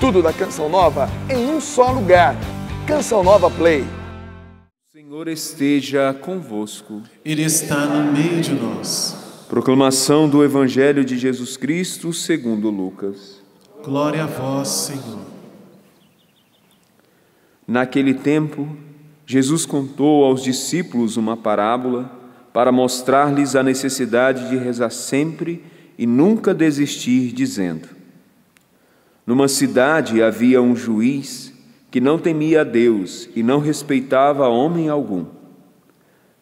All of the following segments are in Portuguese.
Tudo da Canção Nova em um só lugar. Canção Nova Play. O Senhor esteja convosco. Ele está no meio de nós. Proclamação do Evangelho de Jesus Cristo segundo Lucas. Glória a vós, Senhor. Naquele tempo, Jesus contou aos discípulos uma parábola para mostrar-lhes a necessidade de rezar sempre e nunca desistir, dizendo: numa cidade havia um juiz que não temia a Deus e não respeitava homem algum.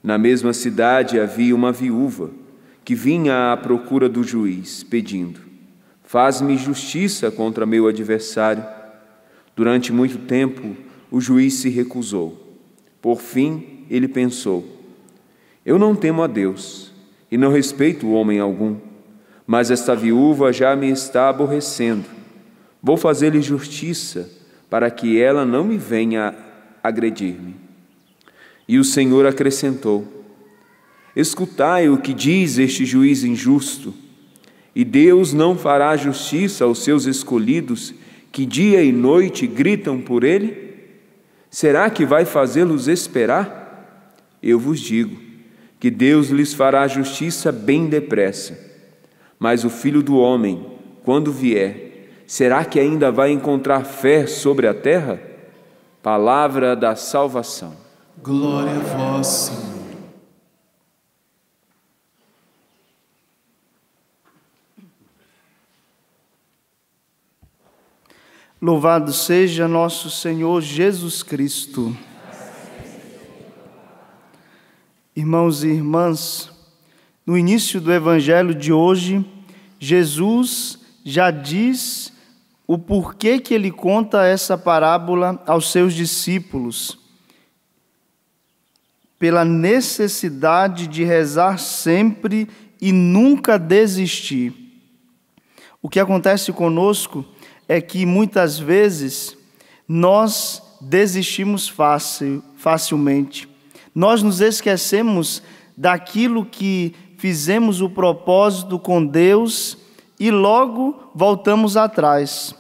Na mesma cidade havia uma viúva que vinha à procura do juiz, pedindo: Faz-me justiça contra meu adversário. Durante muito tempo, o juiz se recusou. Por fim, ele pensou: Eu não temo a Deus e não respeito homem algum, mas esta viúva já me está aborrecendo Vou fazer-lhe justiça, para que ela não me venha agredir-me. E o Senhor acrescentou: Escutai o que diz este juiz injusto, e Deus não fará justiça aos seus escolhidos, que dia e noite gritam por ele? Será que vai fazê-los esperar? Eu vos digo que Deus lhes fará justiça bem depressa. Mas o filho do homem, quando vier, será que ainda vai encontrar fé sobre a terra? Palavra da salvação. Glória a vós, Senhor. Louvado seja nosso Senhor Jesus Cristo. Irmãos e irmãs, no início do evangelho de hoje, Jesus já diz o porquê que ele conta essa parábola aos seus discípulos. Pela necessidade de rezar sempre e nunca desistir. O que acontece conosco é que muitas vezes nós desistimos fácil, facilmente. Nós nos esquecemos daquilo que fizemos o propósito com Deus e logo voltamos atrás,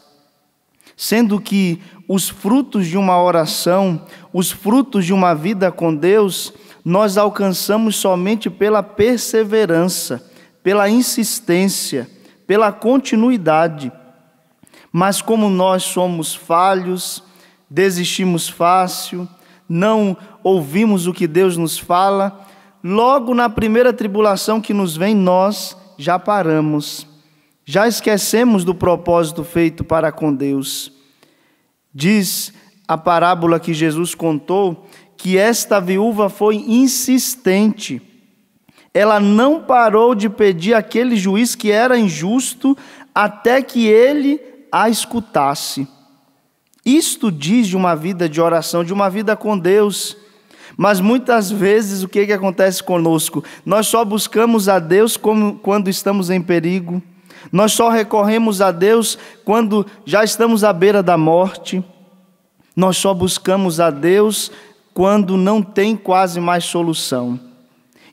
sendo que os frutos de uma oração, os frutos de uma vida com Deus, nós alcançamos somente pela perseverança, pela insistência, pela continuidade. Mas como nós somos falhos, desistimos fácil, não ouvimos o que Deus nos fala, logo na primeira tribulação que nos vem, nós já paramos. Já esquecemos do propósito feito para com Deus. Diz a parábola que Jesus contou que esta viúva foi insistente. Ela não parou de pedir aquele juiz que era injusto até que ele a escutasse. Isto diz de uma vida de oração, de uma vida com Deus. Mas muitas vezes o que, que acontece conosco? Nós só buscamos a Deus como, quando estamos em perigo nós só recorremos a Deus quando já estamos à beira da morte. Nós só buscamos a Deus quando não tem quase mais solução.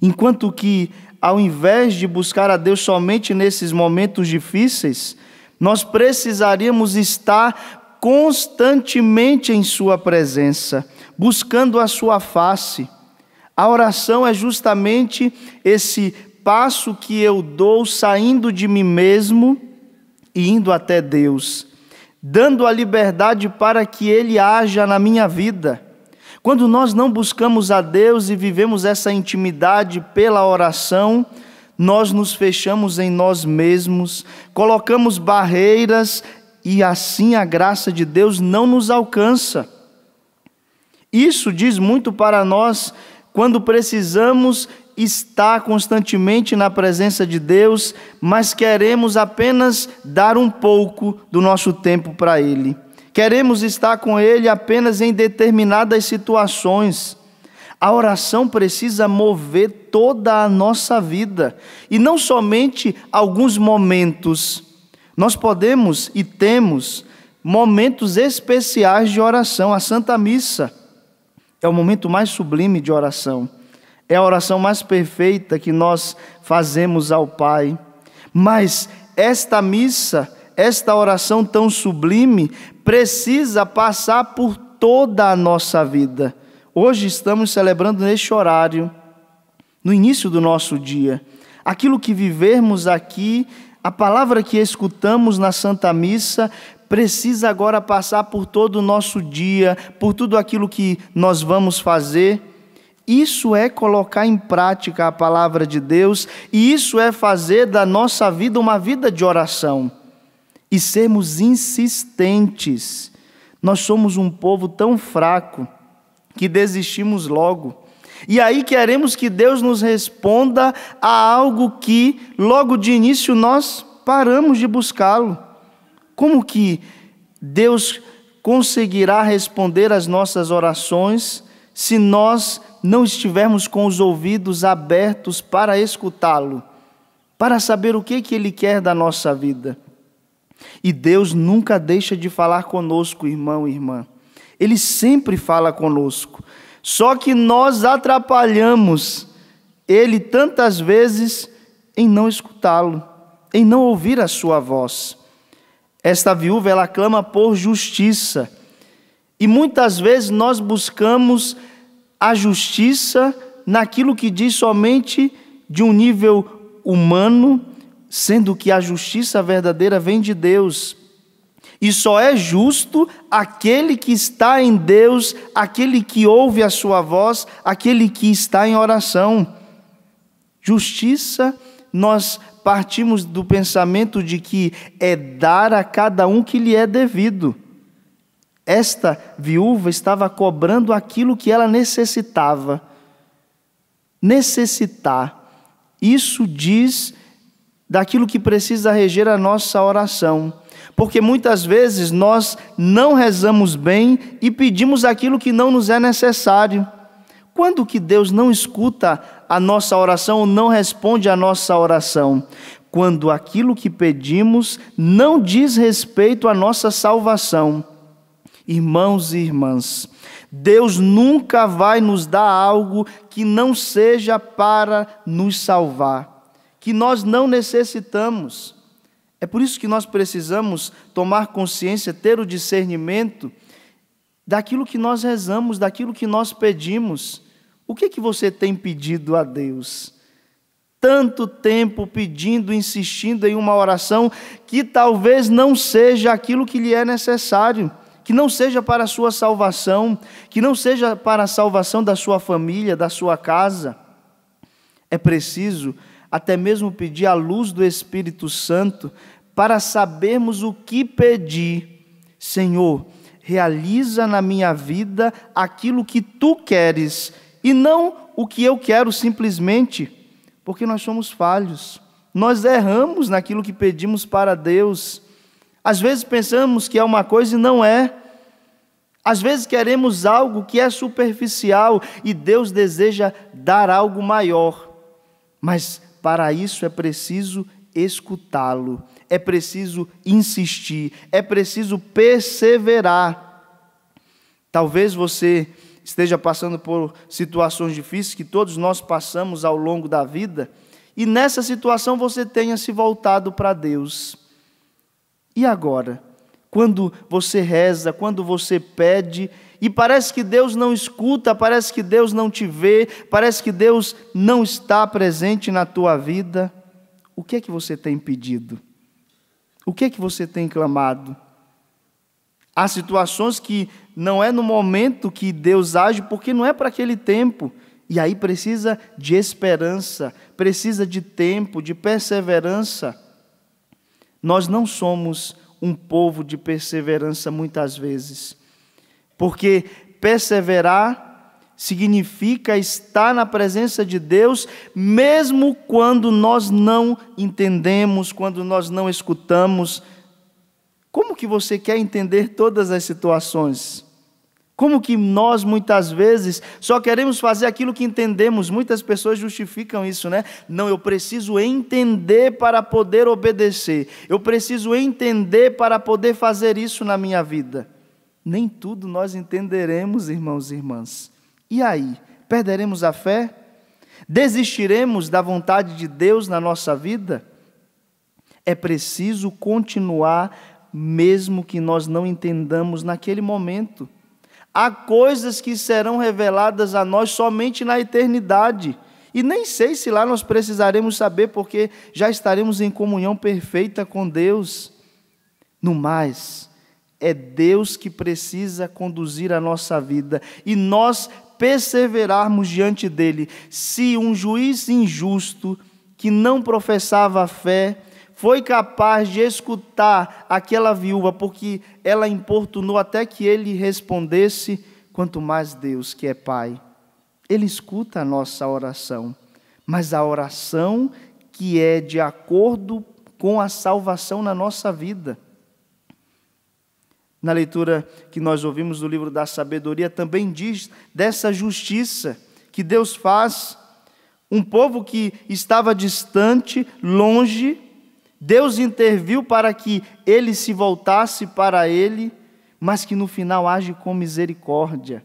Enquanto que, ao invés de buscar a Deus somente nesses momentos difíceis, nós precisaríamos estar constantemente em Sua presença, buscando a Sua face. A oração é justamente esse passo que eu dou saindo de mim mesmo e indo até Deus, dando a liberdade para que Ele haja na minha vida. Quando nós não buscamos a Deus e vivemos essa intimidade pela oração, nós nos fechamos em nós mesmos, colocamos barreiras e assim a graça de Deus não nos alcança. Isso diz muito para nós quando precisamos está constantemente na presença de Deus, mas queremos apenas dar um pouco do nosso tempo para Ele. Queremos estar com Ele apenas em determinadas situações. A oração precisa mover toda a nossa vida e não somente alguns momentos. Nós podemos e temos momentos especiais de oração. A Santa Missa é o momento mais sublime de oração. É a oração mais perfeita que nós fazemos ao Pai. Mas esta missa, esta oração tão sublime, precisa passar por toda a nossa vida. Hoje estamos celebrando neste horário, no início do nosso dia. Aquilo que vivermos aqui, a palavra que escutamos na Santa Missa, precisa agora passar por todo o nosso dia, por tudo aquilo que nós vamos fazer isso é colocar em prática a palavra de Deus e isso é fazer da nossa vida uma vida de oração e sermos insistentes. Nós somos um povo tão fraco que desistimos logo. E aí queremos que Deus nos responda a algo que logo de início nós paramos de buscá-lo. Como que Deus conseguirá responder às nossas orações? se nós não estivermos com os ouvidos abertos para escutá-lo, para saber o que, que ele quer da nossa vida. E Deus nunca deixa de falar conosco, irmão e irmã. Ele sempre fala conosco. Só que nós atrapalhamos ele tantas vezes em não escutá-lo, em não ouvir a sua voz. Esta viúva ela clama por justiça. E muitas vezes nós buscamos a justiça naquilo que diz somente de um nível humano, sendo que a justiça verdadeira vem de Deus. E só é justo aquele que está em Deus, aquele que ouve a sua voz, aquele que está em oração. Justiça, nós partimos do pensamento de que é dar a cada um que lhe é devido. Esta viúva estava cobrando aquilo que ela necessitava. Necessitar. Isso diz daquilo que precisa reger a nossa oração. Porque muitas vezes nós não rezamos bem e pedimos aquilo que não nos é necessário. Quando que Deus não escuta a nossa oração ou não responde a nossa oração? Quando aquilo que pedimos não diz respeito à nossa salvação. Irmãos e irmãs, Deus nunca vai nos dar algo que não seja para nos salvar, que nós não necessitamos. É por isso que nós precisamos tomar consciência, ter o discernimento daquilo que nós rezamos, daquilo que nós pedimos. O que é que você tem pedido a Deus? Tanto tempo pedindo, insistindo em uma oração que talvez não seja aquilo que lhe é necessário que não seja para a sua salvação, que não seja para a salvação da sua família, da sua casa. É preciso até mesmo pedir a luz do Espírito Santo para sabermos o que pedir. Senhor, realiza na minha vida aquilo que tu queres e não o que eu quero simplesmente, porque nós somos falhos. Nós erramos naquilo que pedimos para Deus. Às vezes pensamos que é uma coisa e não é. Às vezes queremos algo que é superficial e Deus deseja dar algo maior. Mas para isso é preciso escutá-lo, é preciso insistir, é preciso perseverar. Talvez você esteja passando por situações difíceis que todos nós passamos ao longo da vida, e nessa situação você tenha se voltado para Deus. E agora? Quando você reza, quando você pede, e parece que Deus não escuta, parece que Deus não te vê, parece que Deus não está presente na tua vida, o que é que você tem pedido? O que é que você tem clamado? Há situações que não é no momento que Deus age, porque não é para aquele tempo. E aí precisa de esperança, precisa de tempo, de perseverança. Nós não somos um povo de perseverança muitas vezes, porque perseverar significa estar na presença de Deus, mesmo quando nós não entendemos, quando nós não escutamos. Como que você quer entender todas as situações? Como que nós muitas vezes só queremos fazer aquilo que entendemos? Muitas pessoas justificam isso, né? Não, eu preciso entender para poder obedecer. Eu preciso entender para poder fazer isso na minha vida. Nem tudo nós entenderemos, irmãos e irmãs. E aí? Perderemos a fé? Desistiremos da vontade de Deus na nossa vida? É preciso continuar, mesmo que nós não entendamos naquele momento. Há coisas que serão reveladas a nós somente na eternidade. E nem sei se lá nós precisaremos saber, porque já estaremos em comunhão perfeita com Deus. No mais, é Deus que precisa conduzir a nossa vida e nós perseverarmos diante dele. Se um juiz injusto que não professava a fé, foi capaz de escutar aquela viúva, porque ela importunou até que ele respondesse, quanto mais Deus, que é Pai. Ele escuta a nossa oração, mas a oração que é de acordo com a salvação na nossa vida. Na leitura que nós ouvimos do livro da Sabedoria, também diz dessa justiça que Deus faz. Um povo que estava distante, longe, Deus interviu para que ele se voltasse para ele, mas que no final age com misericórdia,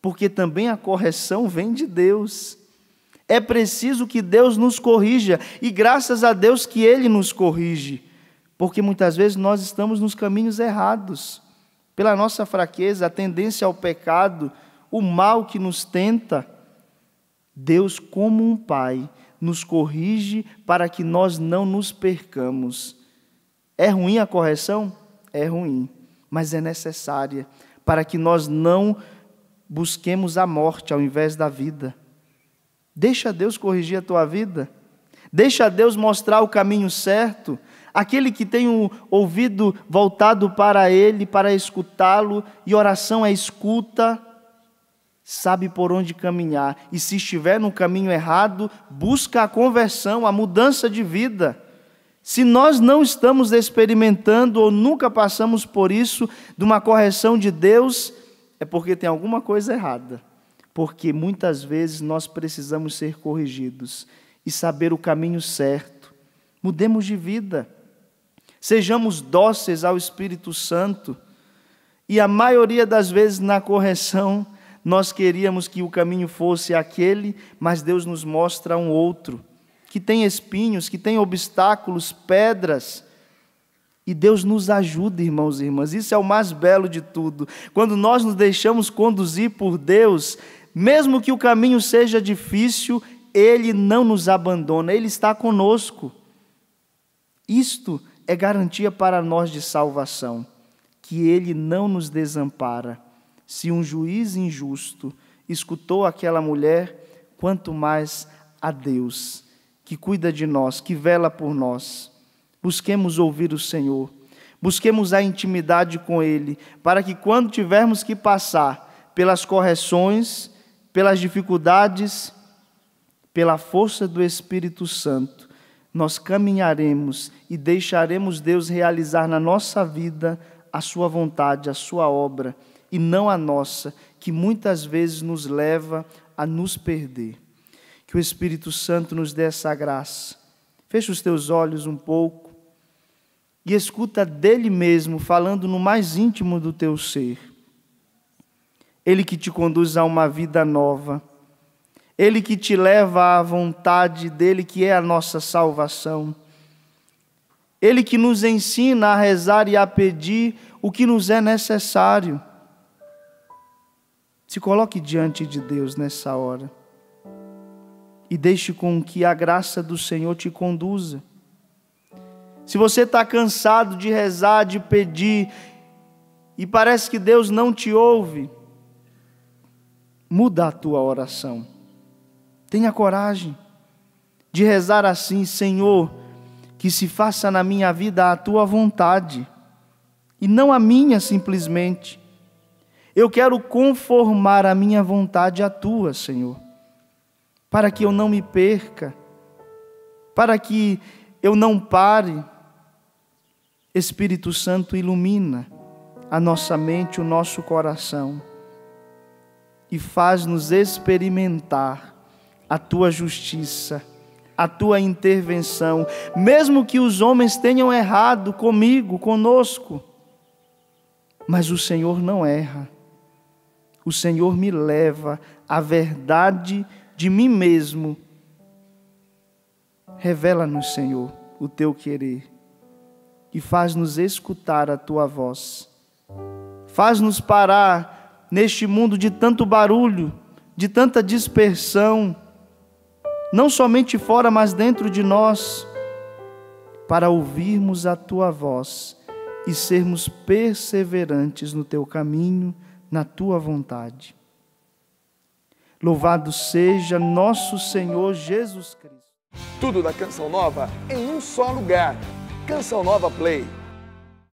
porque também a correção vem de Deus. É preciso que Deus nos corrija, e graças a Deus que Ele nos corrige, porque muitas vezes nós estamos nos caminhos errados, pela nossa fraqueza, a tendência ao pecado, o mal que nos tenta. Deus, como um Pai, nos corrige para que nós não nos percamos. É ruim a correção? É ruim, mas é necessária para que nós não busquemos a morte ao invés da vida. Deixa Deus corrigir a tua vida. Deixa Deus mostrar o caminho certo. Aquele que tem o ouvido voltado para Ele, para escutá-lo, e oração é escuta, sabe por onde caminhar e se estiver no caminho errado, busca a conversão, a mudança de vida. Se nós não estamos experimentando ou nunca passamos por isso de uma correção de Deus, é porque tem alguma coisa errada. Porque muitas vezes nós precisamos ser corrigidos e saber o caminho certo. Mudemos de vida. Sejamos dóceis ao Espírito Santo. E a maioria das vezes na correção, nós queríamos que o caminho fosse aquele, mas Deus nos mostra um outro, que tem espinhos, que tem obstáculos, pedras. E Deus nos ajuda, irmãos e irmãs. Isso é o mais belo de tudo. Quando nós nos deixamos conduzir por Deus, mesmo que o caminho seja difícil, Ele não nos abandona, Ele está conosco. Isto é garantia para nós de salvação, que Ele não nos desampara. Se um juiz injusto escutou aquela mulher, quanto mais a Deus, que cuida de nós, que vela por nós. Busquemos ouvir o Senhor, busquemos a intimidade com Ele, para que quando tivermos que passar pelas correções, pelas dificuldades, pela força do Espírito Santo, nós caminharemos e deixaremos Deus realizar na nossa vida a Sua vontade, a Sua obra e não a nossa, que muitas vezes nos leva a nos perder. Que o Espírito Santo nos dê essa graça. Feche os teus olhos um pouco e escuta dele mesmo falando no mais íntimo do teu ser. Ele que te conduz a uma vida nova. Ele que te leva à vontade dele, que é a nossa salvação. Ele que nos ensina a rezar e a pedir o que nos é necessário. Se coloque diante de Deus nessa hora e deixe com que a graça do Senhor te conduza. Se você está cansado de rezar, de pedir, e parece que Deus não te ouve, muda a tua oração. Tenha coragem de rezar assim, Senhor, que se faça na minha vida a tua vontade, e não a minha simplesmente eu quero conformar a minha vontade à tua, Senhor, para que eu não me perca, para que eu não pare. Espírito Santo ilumina a nossa mente, o nosso coração e faz-nos experimentar a tua justiça, a tua intervenção, mesmo que os homens tenham errado comigo, conosco, mas o Senhor não erra o Senhor me leva à verdade de mim mesmo. Revela-nos, Senhor, o teu querer e faz-nos escutar a tua voz. Faz-nos parar neste mundo de tanto barulho, de tanta dispersão, não somente fora, mas dentro de nós, para ouvirmos a tua voz e sermos perseverantes no teu caminho na tua vontade. Louvado seja nosso Senhor Jesus Cristo. Tudo da Canção Nova em um só lugar. Canção Nova Play.